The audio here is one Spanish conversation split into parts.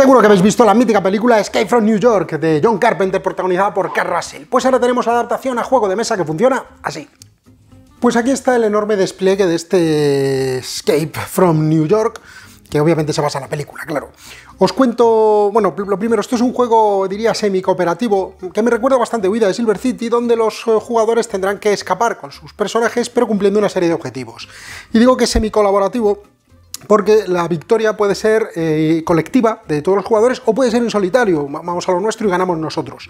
Seguro que habéis visto la mítica película Escape from New York de John Carpenter protagonizada por Carl Russell. Pues ahora tenemos la adaptación a juego de mesa que funciona así. Pues aquí está el enorme despliegue de este Escape from New York, que obviamente se basa en la película, claro. Os cuento, bueno, lo primero, esto es un juego, diría, semi-cooperativo, que me recuerda bastante a Huida de Silver City, donde los eh, jugadores tendrán que escapar con sus personajes, pero cumpliendo una serie de objetivos. Y digo que es semi-colaborativo porque la victoria puede ser eh, colectiva de todos los jugadores o puede ser en solitario, vamos a lo nuestro y ganamos nosotros.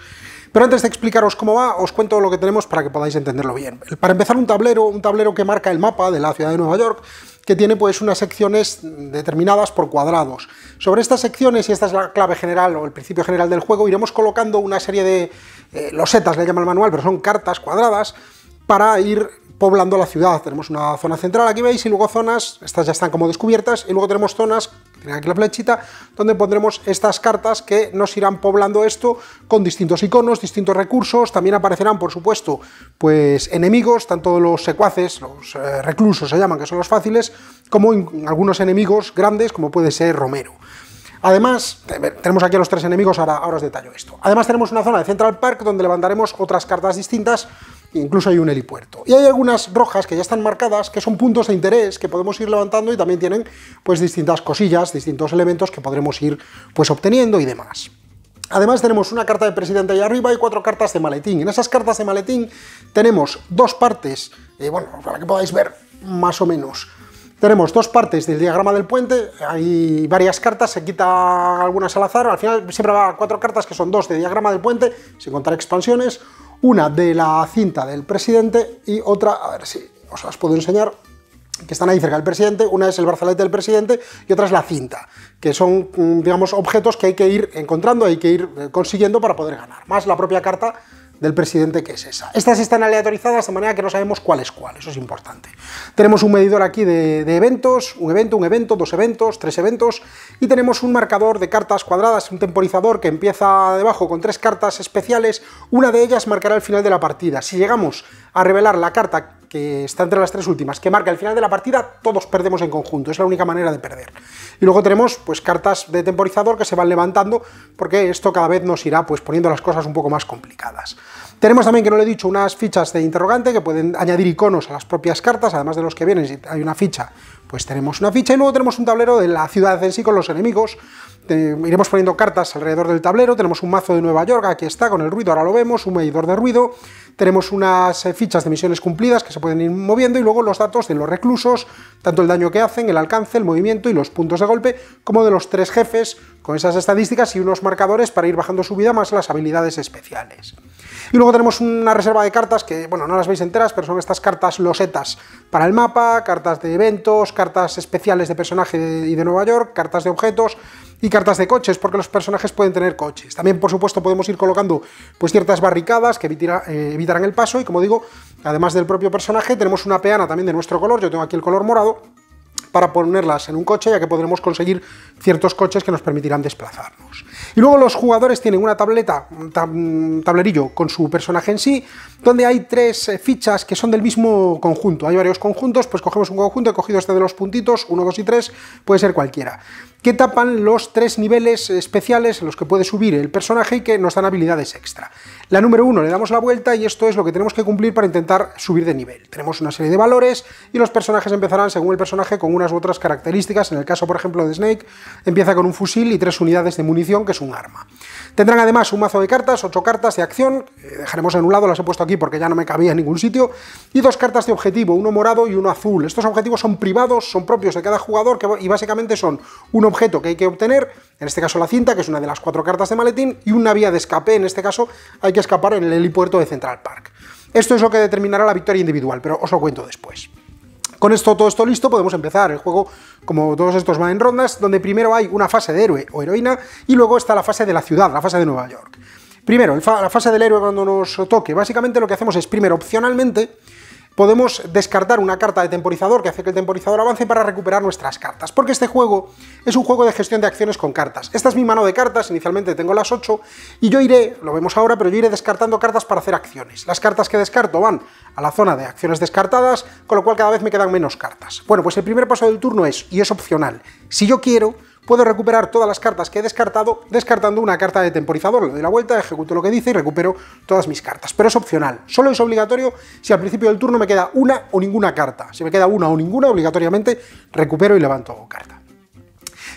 Pero antes de explicaros cómo va, os cuento lo que tenemos para que podáis entenderlo bien. Para empezar, un tablero, un tablero que marca el mapa de la ciudad de Nueva York, que tiene pues unas secciones determinadas por cuadrados. Sobre estas secciones, y esta es la clave general o el principio general del juego, iremos colocando una serie de eh, losetas, le llama el manual, pero son cartas cuadradas, para ir poblando la ciudad. Tenemos una zona central, aquí veis, y luego zonas, estas ya están como descubiertas, y luego tenemos zonas, tienen aquí la flechita, donde pondremos estas cartas que nos irán poblando esto con distintos iconos, distintos recursos, también aparecerán, por supuesto, pues enemigos, tanto los secuaces, los eh, reclusos se llaman, que son los fáciles, como algunos enemigos grandes, como puede ser Romero. Además, tenemos aquí a los tres enemigos, ahora, ahora os detallo esto. Además tenemos una zona de Central Park donde levantaremos otras cartas distintas incluso hay un helipuerto. Y hay algunas rojas que ya están marcadas, que son puntos de interés que podemos ir levantando y también tienen pues distintas cosillas, distintos elementos que podremos ir pues obteniendo y demás. Además tenemos una carta de presidente ahí arriba y cuatro cartas de maletín. En esas cartas de maletín tenemos dos partes, eh, bueno, para que podáis ver más o menos, tenemos dos partes del diagrama del puente, hay varias cartas, se quitan algunas al azar, al final siempre va cuatro cartas que son dos de diagrama del puente, sin contar expansiones, una de la cinta del presidente y otra, a ver si os las puedo enseñar, que están ahí cerca del presidente, una es el brazalete del presidente y otra es la cinta, que son, mm, digamos, objetos que hay que ir encontrando, hay que ir eh, consiguiendo para poder ganar, más la propia carta del presidente que es esa. Estas están aleatorizadas de manera que no sabemos cuál es cuál, eso es importante. Tenemos un medidor aquí de, de, eventos, un evento, un evento, dos eventos, tres eventos, y tenemos un marcador de cartas cuadradas, un temporizador que empieza debajo con tres cartas especiales, una de ellas marcará el final de la partida. Si llegamos a revelar la carta que está entre las tres últimas, que marca el final de la partida, todos perdemos en conjunto, es la única manera de perder. Y luego tenemos pues cartas de temporizador que se van levantando, porque esto cada vez nos irá pues poniendo las cosas un poco más complicadas. Tenemos también, que no lo he dicho, unas fichas de interrogante que pueden añadir iconos a las propias cartas, además de los que vienen, si hay una ficha, pues tenemos una ficha, y luego tenemos un tablero de la ciudad en sí con los enemigos, iremos poniendo cartas alrededor del tablero, tenemos un mazo de Nueva York, aquí está, con el ruido, ahora lo vemos, un medidor de ruido, tenemos unas eh, fichas de misiones cumplidas que se pueden ir moviendo y luego los datos de los reclusos, tanto el daño que hacen, el alcance, el movimiento y los puntos de golpe, como de los tres jefes, con esas estadísticas y unos marcadores para ir bajando su vida, más las habilidades especiales. Y luego tenemos una reserva de cartas que, bueno, no las veis enteras, pero son estas cartas losetas para el mapa, cartas de eventos, cartas especiales de personaje y de Nueva York, cartas de objetos, y cartas de coches, porque los personajes pueden tener coches. También, por supuesto, podemos ir colocando pues, ciertas barricadas que eh, evitarán el paso y, como digo, además del propio personaje, tenemos una peana también de nuestro color, yo tengo aquí el color morado, para ponerlas en un coche, ya que podremos conseguir ciertos coches que nos permitirán desplazarnos. Y luego los jugadores tienen una tableta, un tablerillo con su personaje en sí, donde hay tres eh, fichas que son del mismo conjunto. Hay varios conjuntos, pues cogemos un conjunto, he cogido este de los puntitos, 1, 2 y 3, puede ser cualquiera que tapan los tres niveles especiales en los que puede subir el personaje y que nos dan habilidades extra. La número uno le damos la vuelta y esto es lo que tenemos que cumplir para intentar subir de nivel. Tenemos una serie de valores y los personajes empezarán según el personaje con unas u otras características. En el caso, por ejemplo, de Snake, empieza con un fusil y tres unidades de munición, que es un arma. Tendrán además un mazo de cartas, ocho cartas de acción, eh, dejaremos en un lado, las he puesto aquí porque ya no me cabía en ningún sitio, y dos cartas de objetivo, uno morado y uno azul. Estos objetivos son privados, son propios de cada jugador y básicamente son uno objeto que hay que obtener, en este caso la cinta, que es una de las cuatro cartas de maletín, y una vía de escape, en este caso hay que escapar en el helipuerto de Central Park. Esto es lo que determinará la victoria individual, pero os lo cuento después. Con esto, todo esto listo, podemos empezar el juego como todos estos van en rondas, donde primero hay una fase de héroe o heroína y luego está la fase de la ciudad, la fase de Nueva York. Primero, la fase del héroe cuando nos toque. Básicamente lo que hacemos es, primero, opcionalmente, podemos descartar una carta de temporizador que hace que el temporizador avance para recuperar nuestras cartas, porque este juego es un juego de gestión de acciones con cartas. Esta es mi mano de cartas, inicialmente tengo las 8, y yo iré, lo vemos ahora, pero yo iré descartando cartas para hacer acciones. Las cartas que descarto van a la zona de acciones descartadas, con lo cual cada vez me quedan menos cartas. Bueno, pues el primer paso del turno es, y es opcional, si yo quiero, puedo recuperar todas las cartas que he descartado descartando una carta de temporizador. Le doy la vuelta, ejecuto lo que dice y recupero todas mis cartas. Pero es opcional. Solo es obligatorio si al principio del turno me queda una o ninguna carta. Si me queda una o ninguna, obligatoriamente recupero y levanto carta.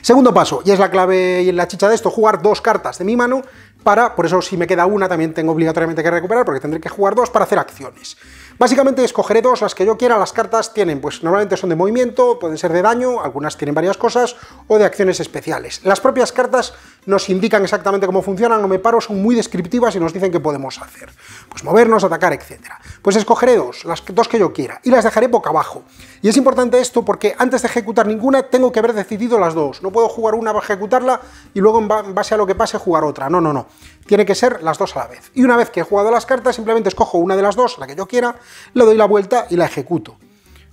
Segundo paso, y es la clave y la chicha de esto, jugar dos cartas de mi mano para, por eso si me queda una también tengo obligatoriamente que recuperar porque tendré que jugar dos para hacer acciones. Básicamente escogeré dos, las que yo quiera, las cartas tienen, pues normalmente son de movimiento, pueden ser de daño, algunas tienen varias cosas, o de acciones especiales. Las propias cartas nos indican exactamente cómo funcionan, no me paro, son muy descriptivas y nos dicen qué podemos hacer. Pues movernos, atacar, etc. Pues escogeré dos, las dos que yo quiera, y las dejaré boca abajo. Y es importante esto porque antes de ejecutar ninguna tengo que haber decidido las dos. No puedo jugar una, ejecutarla y luego en base a lo que pase jugar otra. No, no, no. Tiene que ser las dos a la vez. Y una vez que he jugado las cartas, simplemente escojo una de las dos, la que yo quiera, le doy la vuelta y la ejecuto.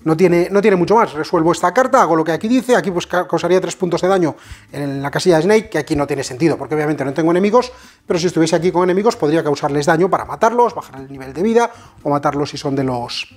No tiene, no tiene mucho más. Resuelvo esta carta, hago lo que aquí dice. Aquí pues, causaría 3 puntos de daño en la casilla de Snake, que aquí no tiene sentido, porque obviamente no tengo enemigos, pero si estuviese aquí con enemigos podría causarles daño para matarlos, bajar el nivel de vida o matarlos si son de los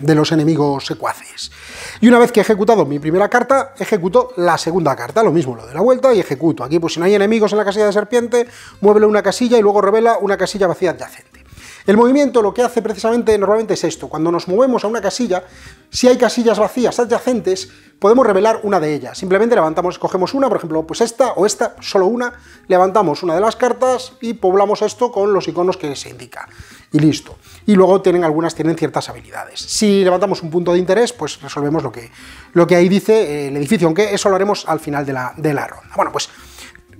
de los enemigos secuaces. Y una vez que he ejecutado mi primera carta, ejecuto la segunda carta, lo mismo, lo de la vuelta y ejecuto. Aquí pues si no hay enemigos en la casilla de serpiente, muevele una casilla y luego revela una casilla vacía adyacente. El movimiento lo que hace precisamente normalmente es esto. Cuando nos movemos a una casilla, si hay casillas vacías adyacentes, podemos revelar una de ellas. Simplemente levantamos, cogemos una, por ejemplo, pues esta o esta, solo una, levantamos una de las cartas y poblamos esto con los iconos que se indica. Y listo. Y luego tienen algunas, tienen ciertas habilidades. Si levantamos un punto de interés, pues resolvemos lo que, lo que ahí dice el edificio, aunque eso lo haremos al final de la, ronda. Bueno, pues...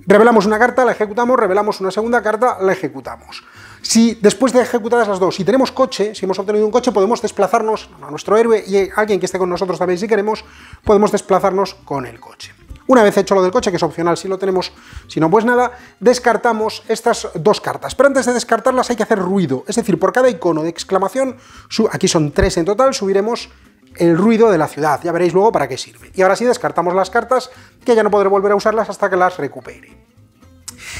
Revelamos una carta, la ejecutamos, revelamos una segunda carta, la ejecutamos. Si después de ejecutar las dos, si tenemos coche, si hemos obtenido un coche, podemos desplazarnos a nuestro héroe y alguien que esté con nosotros también si queremos, podemos desplazarnos con el coche. Una vez hecho lo del coche, que es opcional si lo tenemos, si no pues nada, descartamos estas dos cartas. Pero antes de descartarlas hay que hacer ruido, es decir, por cada icono de exclamación, aquí son tres en total, subiremos el ruido de la ciudad. Ya veréis luego para qué sirve. Y ahora sí descartamos las cartas, que ya no podré volver a usarlas hasta que las recupere.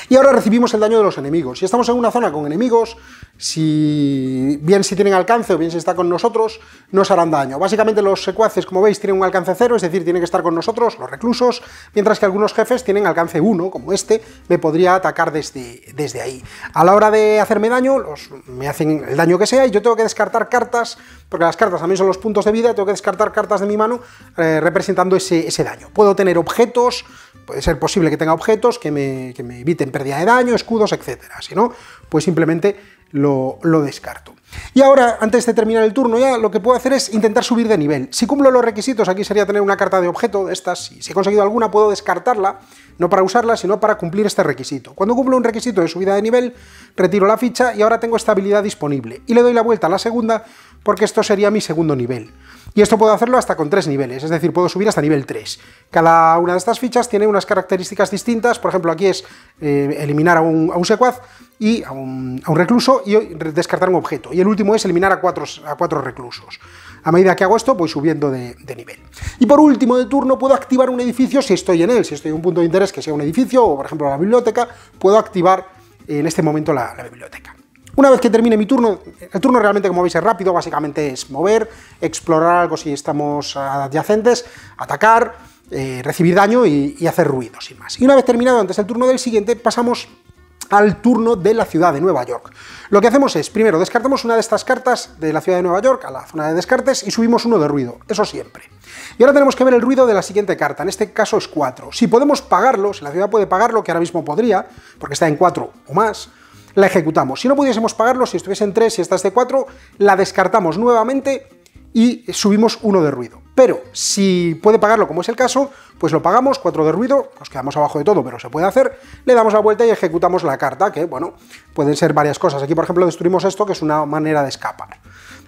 Y ahora recibimos el daño de los enemigos. Si estamos en una zona con enemigos, si bien si tienen alcance o bien si está con nosotros, no se harán daño. Básicamente los secuaces, como veis, tienen un alcance cero, es decir, tienen que estar con nosotros, los reclusos, mientras que algunos jefes tienen alcance uno, como este, me podría atacar desde, desde ahí. A la hora de hacerme daño, los, me hacen el daño que sea y yo tengo que descartar cartas, porque las cartas también son los puntos de vida, tengo que descartar cartas de mi mano eh, representando ese, ese daño. Puedo tener objetos, puede ser posible que tenga objetos que me, que me eviten pérdida de daño, escudos, etc. Si no, pues simplemente lo, descarto. Y ahora, antes de terminar el turno ya, lo que puedo hacer es intentar subir de nivel. Si cumplo los requisitos, aquí sería tener una carta de objeto de estas, si he conseguido alguna puedo descartarla, no para usarla, sino para cumplir este requisito. Cuando cumplo un requisito de subida de nivel, retiro la ficha y ahora tengo esta habilidad disponible. Y le doy la vuelta a la segunda, porque esto sería mi segundo nivel. Y esto puedo hacerlo hasta con tres niveles, es decir, puedo subir hasta nivel 3. Cada una de estas fichas tiene unas características distintas, por ejemplo, aquí es eh, eliminar a un, secuaz y a un, a un recluso y descartar un objeto el último es eliminar a cuatro, a cuatro reclusos. A medida que hago esto, voy subiendo de, nivel. Y por último, de turno, puedo activar un edificio si estoy en él, si estoy en un punto de interés que sea un edificio o, por ejemplo, la biblioteca, puedo activar en este momento la, biblioteca. Una vez que termine mi turno, el turno realmente, como veis, es rápido, básicamente es mover, explorar algo si estamos adyacentes, atacar, eh, recibir daño y, y, hacer ruido, sin más. Y una vez terminado antes el turno del siguiente, pasamos al turno de la ciudad de Nueva York. Lo que hacemos es, primero, descartamos una de estas cartas de la ciudad de Nueva York a la zona de descartes y subimos uno de ruido, eso siempre. Y ahora tenemos que ver el ruido de la siguiente carta, en este caso es 4. Si podemos pagarlo, si la ciudad puede pagarlo, que ahora mismo podría, porque está en 4 o más, la ejecutamos. Si no pudiésemos pagarlo, si estuviese en 3, si esta es de 4, la descartamos nuevamente y subimos uno de ruido. Pero si puede pagarlo, como es el caso, pues lo pagamos, cuatro de ruido, nos quedamos abajo de todo, pero se puede hacer, le damos la vuelta y ejecutamos la carta, que bueno, pueden ser varias cosas. Aquí, por ejemplo, destruimos esto, que es una manera de escapar.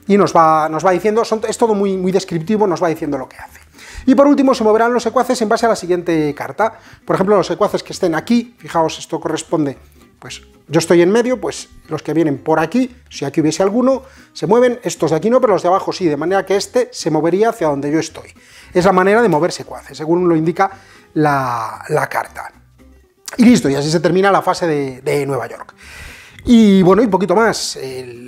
Y nos va, nos va diciendo, es todo muy, muy descriptivo, nos va diciendo lo que hace. Y por último, se moverán los secuaces en base a la siguiente carta. Por ejemplo, los secuaces que estén aquí, fijaos, esto corresponde pues yo estoy en medio, pues los que vienen por aquí, si aquí hubiese alguno, se mueven, estos de aquí no, pero los de abajo sí, de manera que este se movería hacia donde yo estoy. Es la manera de moverse, cuace, según lo indica la, carta. Y listo, y así se termina la fase de Nueva York. Y bueno, y poquito más.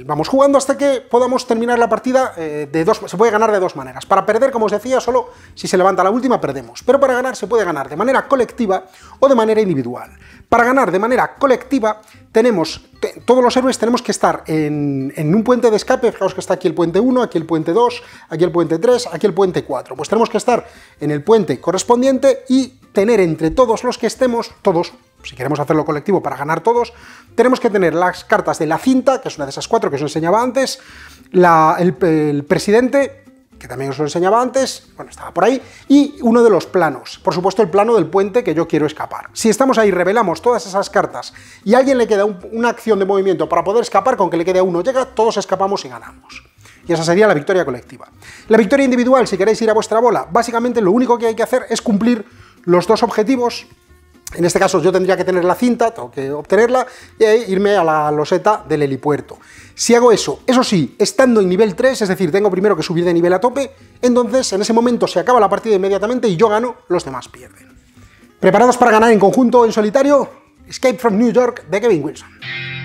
vamos jugando hasta que podamos terminar la partida eh, de dos... Se puede ganar de dos maneras. Para perder, como os decía, solo si se levanta la última perdemos. Pero para ganar se puede ganar de manera colectiva o de manera individual. Para ganar de manera colectiva tenemos... todos los héroes tenemos que estar en, en, un puente de escape. Fijaos que está aquí el puente 1, aquí el puente 2, aquí el puente 3, aquí el puente 4. Pues tenemos que estar en el puente correspondiente y tener entre todos los que estemos, todos, si queremos hacerlo colectivo para ganar todos, tenemos que tener las cartas de la cinta, que es una de esas cuatro que os enseñaba antes, el, presidente, que también os lo enseñaba antes, bueno, estaba por ahí, y uno de los planos, por supuesto el plano del puente que yo quiero escapar. Si estamos ahí, revelamos todas esas cartas y a alguien le queda una acción de movimiento para poder escapar, con que le quede a uno llega, todos escapamos y ganamos. Y esa sería la victoria colectiva. La victoria individual, si queréis ir a vuestra bola, básicamente lo único que hay que hacer es cumplir los dos objetivos en este caso yo tendría que tener la cinta, tengo que obtenerla y e irme a la loseta del helipuerto. Si hago eso, eso sí, estando en nivel 3, es decir, tengo primero que subir de nivel a tope, entonces en ese momento se acaba la partida inmediatamente y yo gano, los demás pierden. ¿Preparados para ganar en conjunto en solitario? Escape from New York de Kevin Wilson.